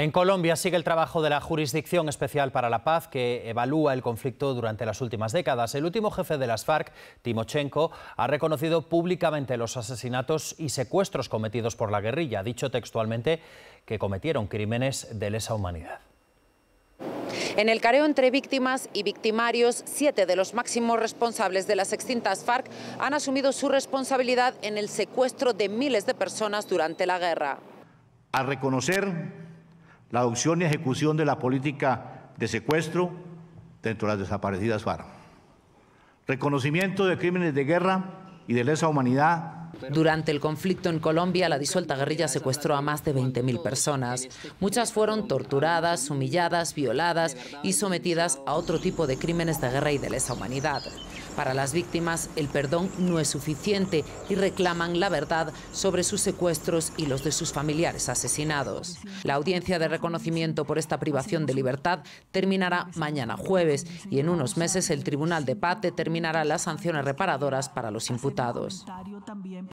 En Colombia sigue el trabajo de la Jurisdicción Especial para la Paz que evalúa el conflicto durante las últimas décadas. El último jefe de las FARC, Timochenko, ha reconocido públicamente los asesinatos y secuestros cometidos por la guerrilla. dicho textualmente que cometieron crímenes de lesa humanidad. En el careo entre víctimas y victimarios, siete de los máximos responsables de las extintas FARC han asumido su responsabilidad en el secuestro de miles de personas durante la guerra. A reconocer la adopción y ejecución de la política de secuestro dentro de las desaparecidas FARC. Reconocimiento de crímenes de guerra y de lesa humanidad durante el conflicto en Colombia, la disuelta guerrilla secuestró a más de 20.000 personas. Muchas fueron torturadas, humilladas, violadas y sometidas a otro tipo de crímenes de guerra y de lesa humanidad. Para las víctimas, el perdón no es suficiente y reclaman la verdad sobre sus secuestros y los de sus familiares asesinados. La audiencia de reconocimiento por esta privación de libertad terminará mañana jueves y en unos meses el Tribunal de Pate terminará las sanciones reparadoras para los imputados.